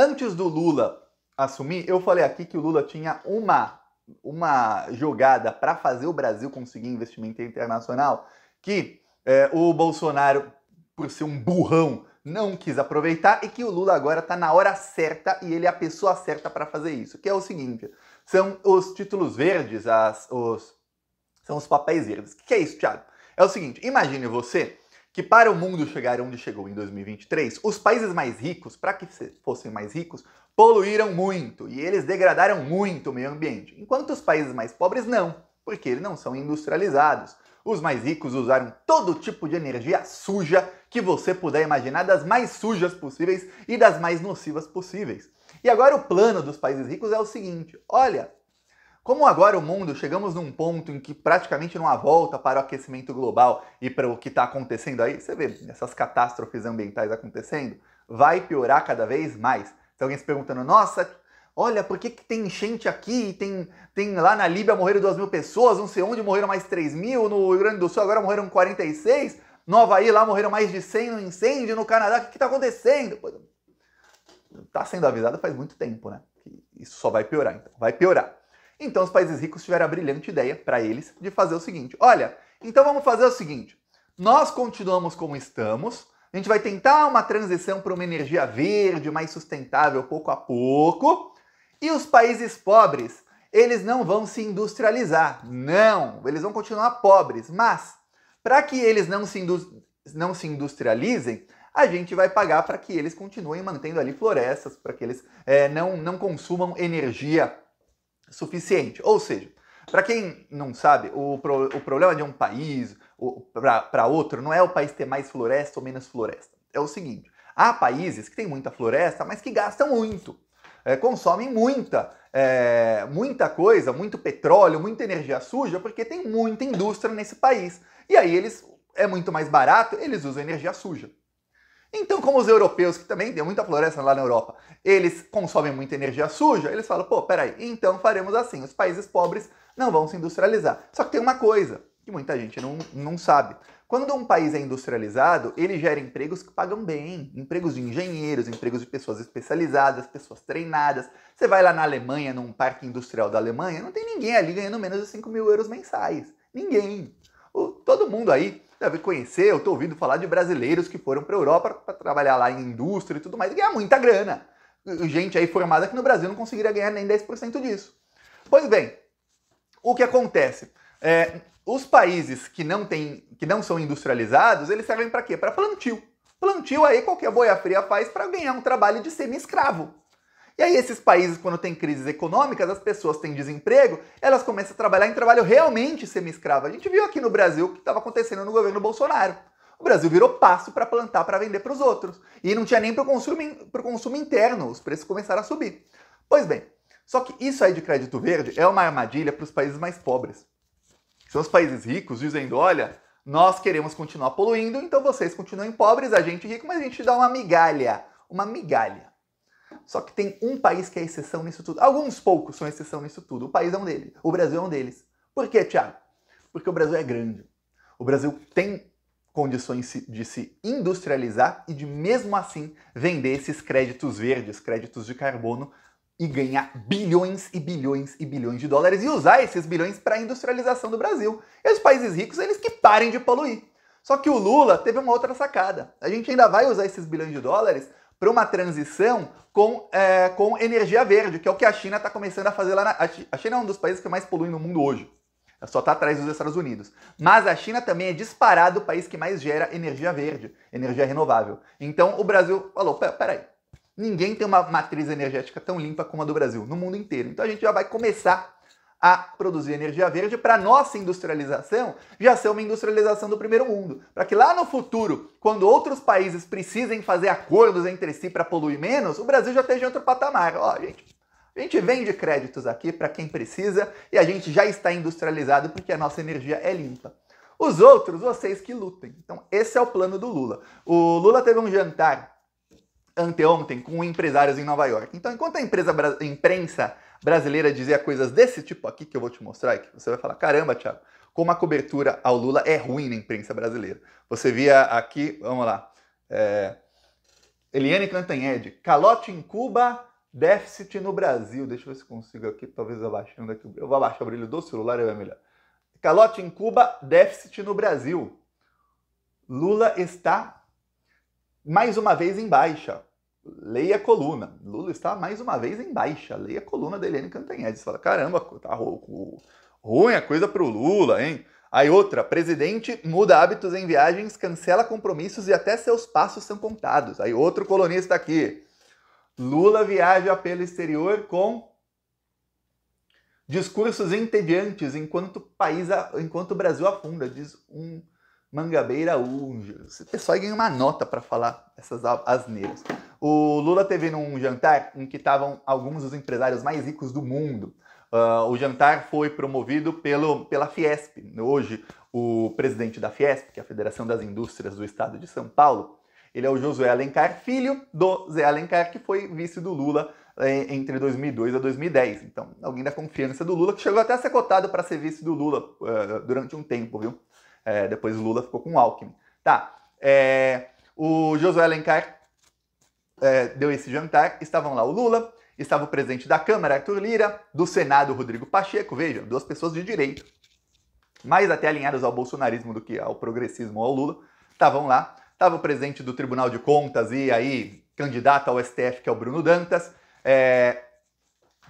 Antes do Lula assumir, eu falei aqui que o Lula tinha uma, uma jogada para fazer o Brasil conseguir investimento internacional que é, o Bolsonaro, por ser um burrão, não quis aproveitar e que o Lula agora está na hora certa e ele é a pessoa certa para fazer isso, que é o seguinte: são os títulos verdes, as, os, são os papéis verdes. O que é isso, Thiago? É o seguinte: imagine você que para o mundo chegar onde chegou em 2023, os países mais ricos, para que fossem mais ricos, poluíram muito e eles degradaram muito o meio ambiente, enquanto os países mais pobres não, porque eles não são industrializados. Os mais ricos usaram todo tipo de energia suja que você puder imaginar, das mais sujas possíveis e das mais nocivas possíveis. E agora o plano dos países ricos é o seguinte: olha, como agora o mundo chegamos num ponto em que praticamente não há volta para o aquecimento global e para o que está acontecendo aí, você vê essas catástrofes ambientais acontecendo, vai piorar cada vez mais. Tem alguém se perguntando, nossa, olha, por que, que tem enchente aqui? Tem, tem lá na Líbia morreram 2 mil pessoas, não sei onde morreram mais 3 mil, no Rio Grande do Sul agora morreram 46, Nova Aí lá morreram mais de 100 no incêndio, no Canadá, o que está acontecendo? Está sendo avisado faz muito tempo, né? Isso só vai piorar, então, vai piorar. Então os países ricos tiveram a brilhante ideia para eles de fazer o seguinte: olha, então vamos fazer o seguinte, nós continuamos como estamos, a gente vai tentar uma transição para uma energia verde, mais sustentável, pouco a pouco. E os países pobres, eles não vão se industrializar. Não, eles vão continuar pobres. Mas, para que eles não se, não se industrializem, a gente vai pagar para que eles continuem mantendo ali florestas, para que eles é, não, não consumam energia suficiente. Ou seja, para quem não sabe, o, pro, o problema de um país para outro não é o país ter mais floresta ou menos floresta. É o seguinte: há países que têm muita floresta, mas que gastam muito, é, consomem muita, é, muita coisa, muito petróleo, muita energia suja, porque tem muita indústria nesse país. E aí eles é muito mais barato, eles usam energia suja. Então, como os europeus, que também tem muita floresta lá na Europa, eles consomem muita energia suja, eles falam, pô, peraí, então faremos assim, os países pobres não vão se industrializar. Só que tem uma coisa que muita gente não, não sabe. Quando um país é industrializado, ele gera empregos que pagam bem, empregos de engenheiros, empregos de pessoas especializadas, pessoas treinadas. Você vai lá na Alemanha, num parque industrial da Alemanha, não tem ninguém ali ganhando menos de 5 mil euros mensais. Ninguém. O, todo mundo aí deve conhecer, eu estou ouvindo falar de brasileiros que foram para a Europa para trabalhar lá em indústria e tudo mais e ganhar muita grana. Gente aí formada que no Brasil não conseguiria ganhar nem 10% disso. Pois bem, o que acontece? É, os países que não, têm, que não são industrializados, eles servem para quê? Para plantio. Plantio aí qualquer boia fria faz para ganhar um trabalho de semi-escravo. E aí, esses países, quando tem crises econômicas, as pessoas têm desemprego, elas começam a trabalhar em trabalho realmente semi-escravo. A gente viu aqui no Brasil o que estava acontecendo no governo Bolsonaro. O Brasil virou passo para plantar para vender para os outros. E não tinha nem para o consumo, consumo interno, os preços começaram a subir. Pois bem, só que isso aí de crédito verde é uma armadilha para os países mais pobres. São os países ricos dizendo: olha, nós queremos continuar poluindo, então vocês continuem pobres, a gente rico, mas a gente dá uma migalha. Uma migalha. Só que tem um país que é exceção nisso tudo. Alguns poucos são exceção nisso tudo. O país é um deles. O Brasil é um deles. Por quê, Tiago? Porque o Brasil é grande. O Brasil tem condições de se industrializar e de mesmo assim vender esses créditos verdes, créditos de carbono e ganhar bilhões e bilhões e bilhões de dólares e usar esses bilhões para a industrialização do Brasil. E os países ricos, eles que parem de poluir. Só que o Lula teve uma outra sacada. A gente ainda vai usar esses bilhões de dólares para uma transição com, é, com energia verde, que é o que a China está começando a fazer lá na. A China é um dos países que mais polui no mundo hoje. só está atrás dos Estados Unidos. Mas a China também é disparado o país que mais gera energia verde, energia renovável. Então o Brasil falou: peraí, ninguém tem uma matriz energética tão limpa como a do Brasil, no mundo inteiro. Então a gente já vai começar a produzir energia verde para nossa industrialização já ser uma industrialização do primeiro mundo. Para que lá no futuro, quando outros países precisem fazer acordos entre si para poluir menos, o Brasil já esteja em outro patamar. Ó, gente, a gente vende créditos aqui para quem precisa e a gente já está industrializado porque a nossa energia é limpa. Os outros, vocês que lutem. Então, esse é o plano do Lula. O Lula teve um jantar anteontem com empresários em Nova York. Então, enquanto a, empresa, imprensa brasileira dizia coisas desse tipo aqui que eu vou te mostrar, que você vai falar, caramba, Thiago, como a cobertura ao Lula é ruim na imprensa brasileira. Você via aqui, vamos lá, é, Eliane Cantanhede, calote em Cuba, déficit no Brasil. Deixa eu ver se consigo aqui, talvez abaixando aqui. Eu vou abaixar o brilho do celular, é melhor. Calote em Cuba, déficit no Brasil. Lula está mais uma vez em baixa. Leia a coluna. Lula está mais uma vez em baixa. Leia a coluna da Helene Cantanhede. Você fala, caramba, tá ruim a coisa pro Lula, hein? Aí outra, presidente muda hábitos em viagens, cancela compromissos e até seus passos são contados. Aí outro colunista aqui. Lula viaja pelo exterior com discursos entediantes enquanto, país, enquanto o Brasil afunda, diz um Mangabeira Unja. Você pessoal ganha uma nota para falar essas asneiras. O Lula teve num jantar em que estavam alguns dos empresários mais ricos do mundo. Uh, o jantar foi promovido pelo, pela Fiesp. Hoje, o presidente da Fiesp, que é a Federação das Indústrias do Estado de São Paulo, ele é o Josué Alencar, filho do Zé Alencar, que foi vice do Lula eh, entre 2002 a 2010. Então, alguém da confiança do Lula, que chegou até a ser cotado para ser vice do Lula uh, durante um tempo, viu? É, depois Lula ficou com Alckmin. Tá. É, o Josué Alencar é, deu esse jantar. Estavam lá o Lula, estava o presidente da Câmara, Arthur Lira, do Senado, Rodrigo Pacheco. Vejam, duas pessoas de direita, mais até alinhadas ao bolsonarismo do que ao progressismo ao Lula. Estavam lá. Estava o presidente do Tribunal de Contas e aí candidato ao STF, que é o Bruno Dantas. É,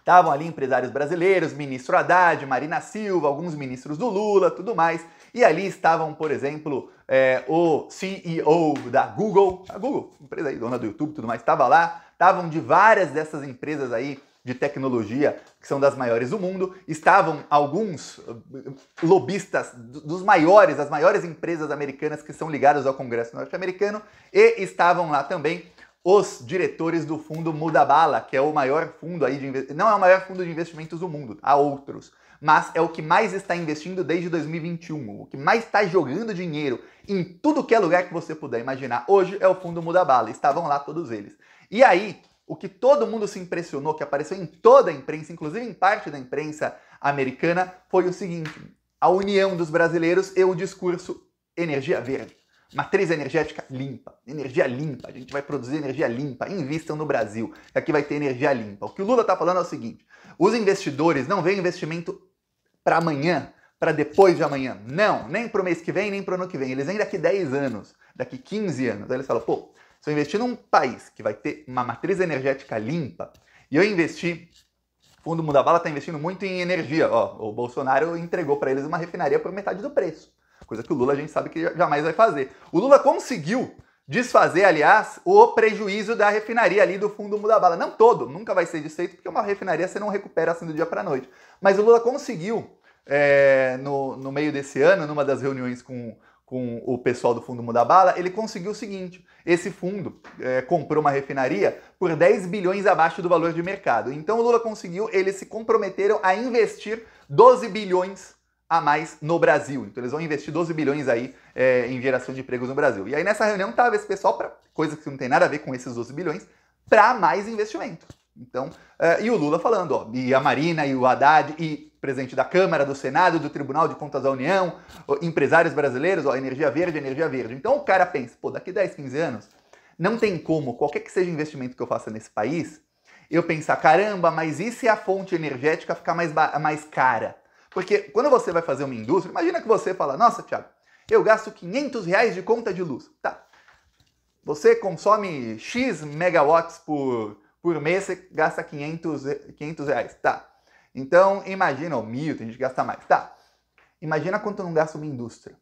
Estavam ali empresários brasileiros, ministro Haddad, Marina Silva, alguns ministros do Lula, tudo mais. E ali estavam, por exemplo, é, o CEO da Google, a Google, empresa aí, dona do YouTube, tudo mais, estava lá. Estavam de várias dessas empresas aí de tecnologia, que são das maiores do mundo, estavam alguns eh, lobistas dos maiores, das maiores empresas americanas que são ligadas ao Congresso norte-americano, e estavam lá também os diretores do fundo Mudabala, que é o maior fundo aí de não é o maior fundo de investimentos do mundo, há outros, mas é o que mais está investindo desde 2021, o que mais está jogando dinheiro em tudo que é lugar que você puder imaginar. Hoje é o fundo Mudabala, estavam lá todos eles. E aí, o que todo mundo se impressionou, que apareceu em toda a imprensa, inclusive em parte da imprensa americana, foi o seguinte: a união dos brasileiros e o discurso energia verde. Matriz energética limpa, energia limpa, a gente vai produzir energia limpa, invistam no Brasil, aqui vai ter energia limpa. O que o Lula está falando é o seguinte: os investidores não veem investimento para amanhã, para depois de amanhã. Não, nem para o mês que vem, nem para o ano que vem. Eles vêm daqui 10 anos, daqui 15 anos. Aí eles falam, pô, se eu investir num país que vai ter uma matriz energética limpa, e eu investir o Fundo Mundabala está investindo muito em energia. Ó, o Bolsonaro entregou para eles uma refinaria por metade do preço. Coisa que o Lula a gente sabe que jamais vai fazer. O Lula conseguiu desfazer, aliás, o prejuízo da refinaria ali do fundo Muda Bala. Não todo, nunca vai ser desfeito, porque uma refinaria você não recupera assim do dia para noite. Mas o Lula conseguiu, é, no, no meio desse ano, numa das reuniões com, com o pessoal do fundo Muda Bala, ele conseguiu o seguinte: esse fundo é, comprou uma refinaria por 10 bilhões abaixo do valor de mercado. Então o Lula conseguiu, eles se comprometeram a investir 12 bilhões a mais no Brasil. Então eles vão investir 12 bilhões aí é, em geração de empregos no Brasil. E aí nessa reunião estava esse pessoal para coisa que não tem nada a ver com esses 12 bilhões, para mais investimento. Então, uh, e o Lula falando, ó, e a Marina e o Haddad e presidente da Câmara, do Senado, do Tribunal de Contas da União, ó, empresários brasileiros, ó, energia verde, energia verde. Então o cara pensa, pô, daqui 10, 15 anos, não tem como, qualquer que seja investimento que eu faça nesse país, eu pensar, caramba, mas e se a fonte energética ficar mais, mais cara? Porque quando você vai fazer uma indústria, imagina que você fala, nossa, Tiago, eu gasto 500 reais de conta de luz. Tá. Você consome X megawatts por, por mês, você gasta 500, 500 reais. Tá. Então, imagina, ou mil, tem gente que gasta mais. Tá. Imagina quanto não gasta uma indústria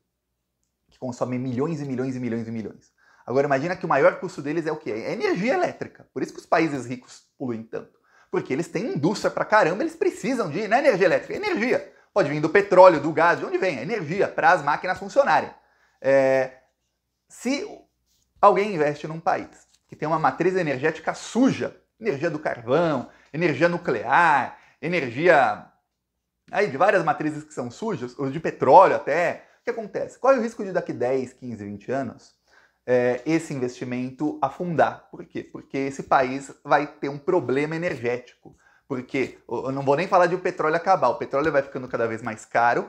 que consome milhões e milhões e milhões e milhões. Agora, imagina que o maior custo deles é o quê? É energia elétrica. Por isso que os países ricos poluem tanto. Porque eles têm indústria pra caramba, eles precisam de. É energia elétrica, é energia. Pode vir do petróleo, do gás, de onde vem? Energia para as máquinas funcionarem. É, se alguém investe num país que tem uma matriz energética suja, energia do carvão, energia nuclear, energia aí de várias matrizes que são sujas, ou de petróleo até, o que acontece? Qual é o risco de daqui 10, 15, 20 anos é, esse investimento afundar? Por quê? Porque esse país vai ter um problema energético. Porque eu não vou nem falar de o petróleo acabar, o petróleo vai ficando cada vez mais caro,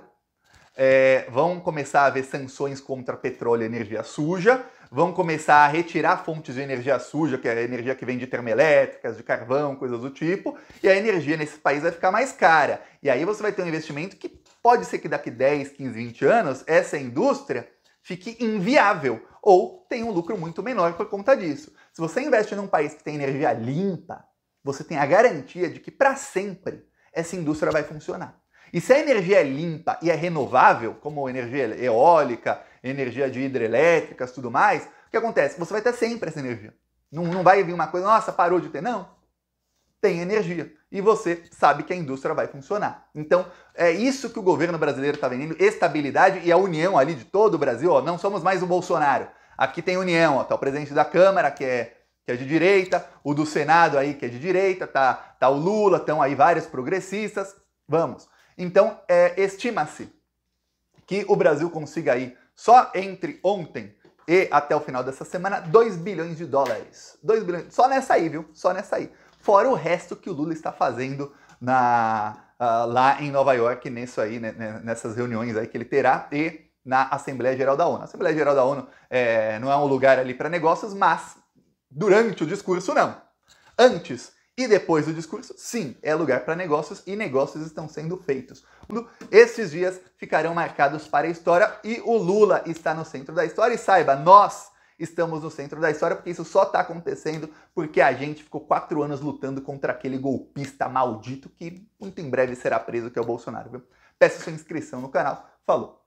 é, vão começar a haver sanções contra petróleo e energia suja, vão começar a retirar fontes de energia suja, que é a energia que vem de termoelétricas, de carvão, coisas do tipo, e a energia nesse país vai ficar mais cara. E aí você vai ter um investimento que pode ser que daqui 10, 15, 20 anos essa indústria fique inviável ou tenha um lucro muito menor por conta disso. Se você investe num país que tem energia limpa, você tem a garantia de que para sempre essa indústria vai funcionar. E se a energia é limpa e é renovável, como energia eólica, energia de hidrelétricas, tudo mais, o que acontece? Você vai ter sempre essa energia. Não, não vai vir uma coisa, nossa, parou de ter. Não. Tem energia. E você sabe que a indústria vai funcionar. Então, é isso que o governo brasileiro está vendendo: estabilidade e a união ali de todo o Brasil. Ó, não somos mais o Bolsonaro. Aqui tem união. Está o presidente da Câmara, que é que é de direita, o do Senado aí, que é de direita, tá, tá o Lula, estão aí vários progressistas. Vamos. Então, é, estima-se que o Brasil consiga aí, só entre ontem e até o final dessa semana, 2 bilhões de dólares. 2 bilhões, só nessa aí, viu? Só nessa aí. Fora o resto que o Lula está fazendo na, uh, lá em Nova York, nisso aí, né, né, nessas reuniões aí que ele terá e na Assembleia Geral da ONU. A Assembleia Geral da ONU é, não é um lugar ali para negócios, mas Durante o discurso, não. Antes e depois do discurso, sim, é lugar para negócios e negócios estão sendo feitos. Esses dias ficarão marcados para a história e o Lula está no centro da história. E saiba, nós estamos no centro da história porque isso só está acontecendo porque a gente ficou quatro anos lutando contra aquele golpista maldito que muito em breve será preso, que é o Bolsonaro. Viu? Peço sua inscrição no canal. Falou!